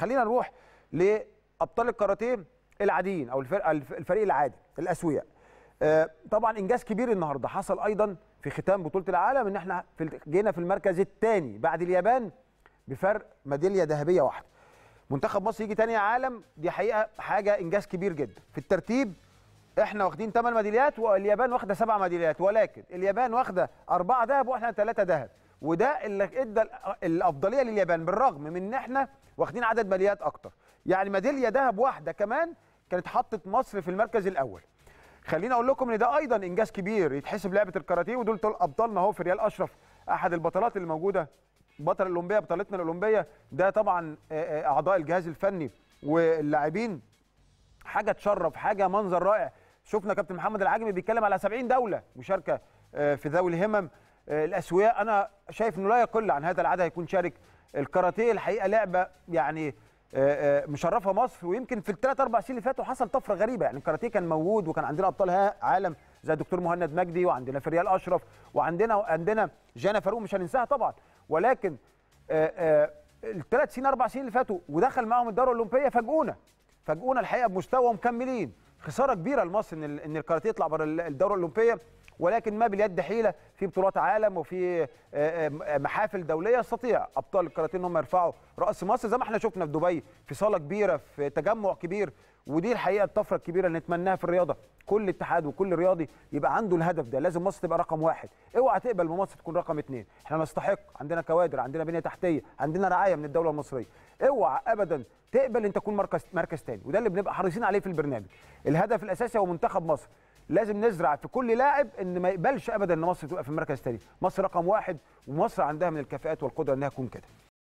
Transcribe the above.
خلينا نروح لابطال الكاراتيه العاديين او الفرق الفريق العادي الاسوياء آه، طبعا انجاز كبير النهارده حصل ايضا في ختام بطوله العالم ان احنا جينا في المركز الثاني بعد اليابان بفرق ميداليه ذهبيه واحده منتخب مصر يجي ثاني عالم دي حقيقه حاجه انجاز كبير جدا في الترتيب احنا واخدين 8 ميداليات واليابان واخده 7 ميداليات ولكن اليابان واخده 4 ذهب واحنا 3 ذهب وده اللي ادى الافضليه لليابان بالرغم من ان احنا واخدين عدد ماليات اكتر يعني ميداليه ذهب واحده كمان كانت حطت مصر في المركز الاول خليني اقول لكم ان ده ايضا انجاز كبير يتحسب لعبه الكاراتيه ودول ابطالنا اهو في ريال اشرف احد البطلات اللي موجوده بطل الاولمبيه بطلتنا الاولمبيه ده طبعا اعضاء الجهاز الفني واللاعبين حاجه تشرف حاجه منظر رائع شفنا كابتن محمد العجمي بيتكلم على 70 دوله مشاركه في ذوي الهمم آه، الاسوياء انا شايف انه لا يقل عن هذا العدد هيكون شارك الكاراتيه الحقيقه لعبه يعني آه، آه، مشرفه مصر ويمكن في الثلاث اربع سنين اللي فاتوا حصل طفره غريبه يعني الكاراتيه كان موجود وكان عندنا ابطال عالم زي الدكتور مهند مجدي وعندنا فريال اشرف وعندنا عندنا جانا فاروق مش هننساها طبعا ولكن الثلاث سنين اربع سنين اللي فاتوا ودخل معاهم الدوره الاولمبيه فاجئونا فاجئونا الحقيقه بمستوى ومكملين خساره كبيره لمصر ان ان الكاراتيه يطلع بره الدوره الاولمبيه ولكن ما باليد حيله في بطولات عالم وفي آه، آه، محافل دوليه يستطيع ابطال الكاراتيه ان هم يرفعوا راس مصر زي ما احنا شفنا في دبي في صاله كبيره في تجمع كبير ودي الحقيقه الطفره الكبيره اللي نتمناها في الرياضه كل اتحاد وكل رياضي يبقى عنده الهدف ده لازم مصر تبقى رقم واحد اوعى تقبل بمصر تكون رقم اثنين احنا نستحق عندنا كوادر عندنا بنيه تحتيه عندنا رعايه من الدوله المصريه اوعى ابدا تقبل ان تكون مركز مركز ثاني وده اللي بنبقى حريصين عليه في البرنامج الهدف الاساسي هو منتخب مصر لازم نزرع في كل لاعب ان ما يقبلش ابدا ان مصر تبقى في المركز الثاني مصر رقم واحد ومصر عندها من الكفاءات والقدره انها تكون كده